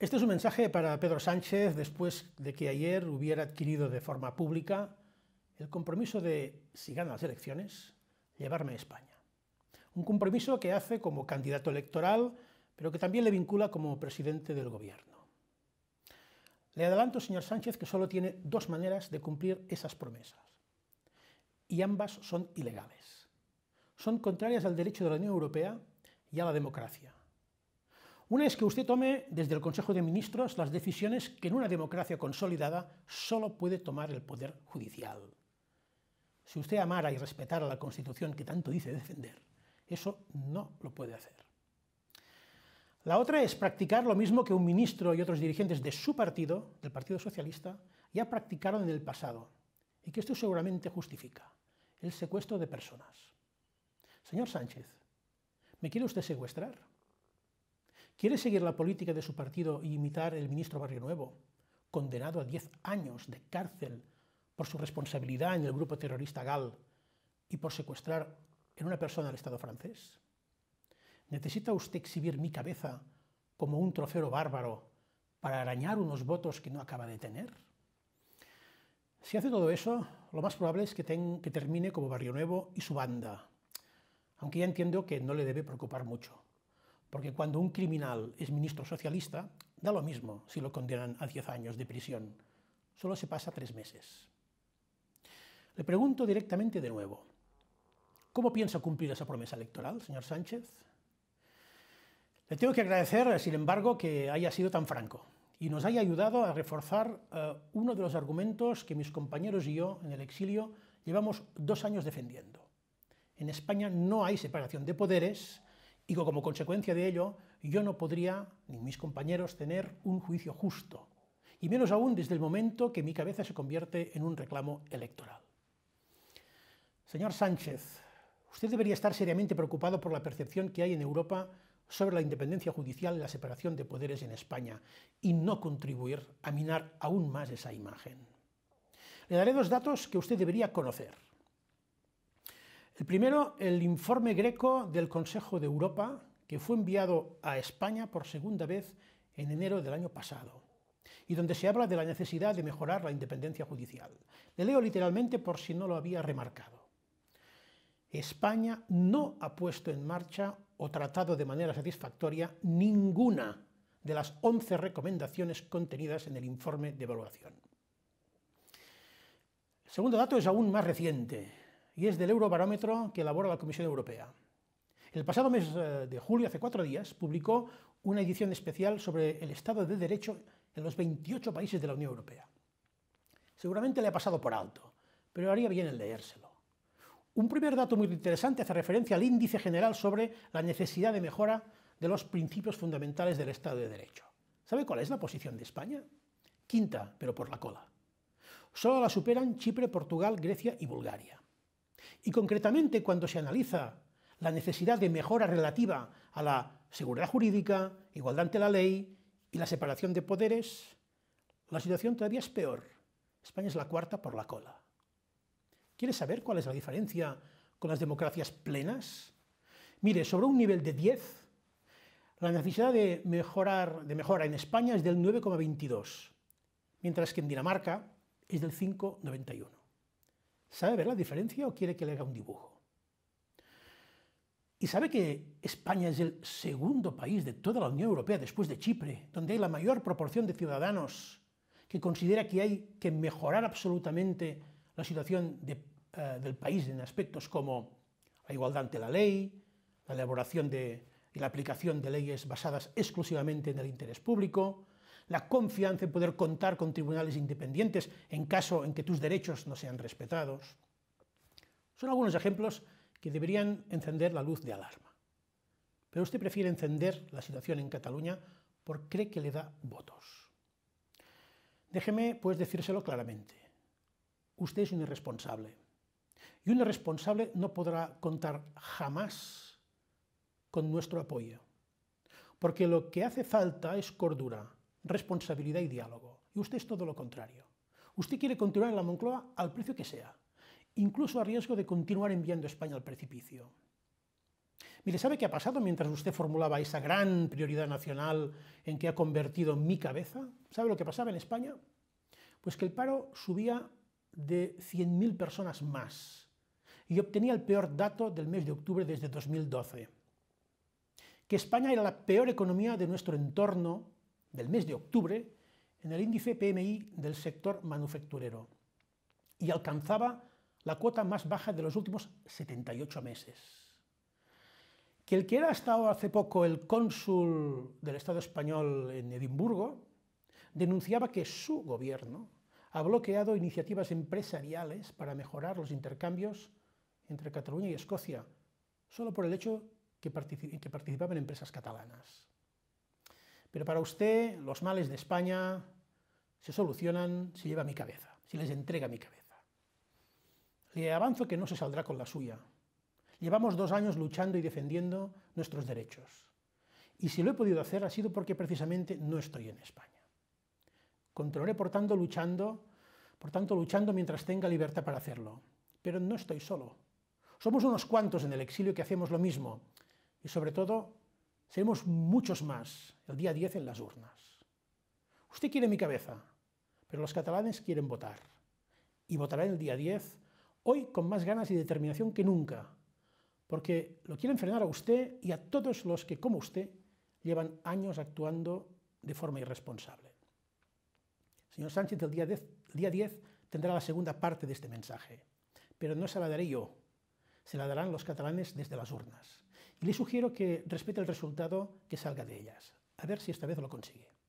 Este es un mensaje para Pedro Sánchez después de que ayer hubiera adquirido de forma pública el compromiso de, si gana las elecciones, llevarme a España. Un compromiso que hace como candidato electoral, pero que también le vincula como presidente del gobierno. Le adelanto, señor Sánchez, que solo tiene dos maneras de cumplir esas promesas. Y ambas son ilegales. Son contrarias al derecho de la Unión Europea y a la democracia una es que usted tome desde el Consejo de Ministros las decisiones que en una democracia consolidada solo puede tomar el Poder Judicial. Si usted amara y respetara la Constitución que tanto dice defender, eso no lo puede hacer. La otra es practicar lo mismo que un ministro y otros dirigentes de su partido, del Partido Socialista, ya practicaron en el pasado, y que esto seguramente justifica, el secuestro de personas. Señor Sánchez, ¿me quiere usted secuestrar? ¿Quiere seguir la política de su partido e imitar el ministro Barrio Nuevo, condenado a 10 años de cárcel por su responsabilidad en el grupo terrorista GAL y por secuestrar en una persona al Estado francés? ¿Necesita usted exhibir mi cabeza como un trofeo bárbaro para arañar unos votos que no acaba de tener? Si hace todo eso, lo más probable es que termine como Barrio Nuevo y su banda, aunque ya entiendo que no le debe preocupar mucho. Porque cuando un criminal es ministro socialista, da lo mismo si lo condenan a 10 años de prisión. Solo se pasa tres meses. Le pregunto directamente de nuevo, ¿cómo piensa cumplir esa promesa electoral, señor Sánchez? Le tengo que agradecer, sin embargo, que haya sido tan franco y nos haya ayudado a reforzar eh, uno de los argumentos que mis compañeros y yo en el exilio llevamos dos años defendiendo. En España no hay separación de poderes, y como consecuencia de ello yo no podría, ni mis compañeros, tener un juicio justo, y menos aún desde el momento que mi cabeza se convierte en un reclamo electoral. Señor Sánchez, usted debería estar seriamente preocupado por la percepción que hay en Europa sobre la independencia judicial y la separación de poderes en España y no contribuir a minar aún más esa imagen. Le daré dos datos que usted debería conocer. El primero, el informe greco del Consejo de Europa, que fue enviado a España por segunda vez en enero del año pasado, y donde se habla de la necesidad de mejorar la independencia judicial. Le leo literalmente por si no lo había remarcado. España no ha puesto en marcha o tratado de manera satisfactoria ninguna de las 11 recomendaciones contenidas en el informe de evaluación. El segundo dato es aún más reciente y es del Eurobarómetro que elabora la Comisión Europea. El pasado mes eh, de julio, hace cuatro días, publicó una edición especial sobre el Estado de Derecho en los 28 países de la Unión Europea. Seguramente le ha pasado por alto, pero haría bien el leérselo. Un primer dato muy interesante hace referencia al índice general sobre la necesidad de mejora de los principios fundamentales del Estado de Derecho. ¿Sabe cuál es la posición de España? Quinta, pero por la cola. Solo la superan Chipre, Portugal, Grecia y Bulgaria. Y concretamente cuando se analiza la necesidad de mejora relativa a la seguridad jurídica, igualdad ante la ley y la separación de poderes, la situación todavía es peor. España es la cuarta por la cola. ¿Quieres saber cuál es la diferencia con las democracias plenas? Mire, sobre un nivel de 10, la necesidad de, mejorar, de mejora en España es del 9,22, mientras que en Dinamarca es del 5,91. ¿Sabe ver la diferencia o quiere que le haga un dibujo? ¿Y sabe que España es el segundo país de toda la Unión Europea después de Chipre, donde hay la mayor proporción de ciudadanos que considera que hay que mejorar absolutamente la situación eh, del país en aspectos como la igualdad ante la ley, la elaboración y la aplicación de leyes basadas exclusivamente en el interés público, la confianza en poder contar con tribunales independientes en caso en que tus derechos no sean respetados. Son algunos ejemplos que deberían encender la luz de alarma. Pero usted prefiere encender la situación en Cataluña porque cree que le da votos. Déjeme, pues, decírselo claramente. Usted es un irresponsable. Y un irresponsable no podrá contar jamás con nuestro apoyo. Porque lo que hace falta es cordura, responsabilidad y diálogo. Y usted es todo lo contrario. Usted quiere continuar en la Moncloa al precio que sea, incluso a riesgo de continuar enviando a España al precipicio. Mire, ¿sabe qué ha pasado mientras usted formulaba esa gran prioridad nacional en que ha convertido mi cabeza? ¿Sabe lo que pasaba en España? Pues que el paro subía de 100.000 personas más y obtenía el peor dato del mes de octubre desde 2012. Que España era la peor economía de nuestro entorno del mes de octubre en el índice PMI del sector manufacturero y alcanzaba la cuota más baja de los últimos 78 meses. Que el que era hasta hace poco el cónsul del Estado español en Edimburgo denunciaba que su gobierno ha bloqueado iniciativas empresariales para mejorar los intercambios entre Cataluña y Escocia, solo por el hecho que, que participaban empresas catalanas. Pero para usted los males de España se solucionan si lleva mi cabeza, si les entrega mi cabeza. Le avanzo que no se saldrá con la suya. Llevamos dos años luchando y defendiendo nuestros derechos. Y si lo he podido hacer ha sido porque precisamente no estoy en España. Continuaré por tanto luchando, por tanto luchando mientras tenga libertad para hacerlo. Pero no estoy solo. Somos unos cuantos en el exilio que hacemos lo mismo. Y sobre todo seremos muchos más el día 10 en las urnas. Usted quiere mi cabeza, pero los catalanes quieren votar. Y votarán el día 10, hoy con más ganas y determinación que nunca, porque lo quieren frenar a usted y a todos los que, como usted, llevan años actuando de forma irresponsable. Señor Sánchez, el día 10, el día 10 tendrá la segunda parte de este mensaje, pero no se la daré yo, se la darán los catalanes desde las urnas le sugiero que respete el resultado que salga de ellas. A ver si esta vez lo consigue.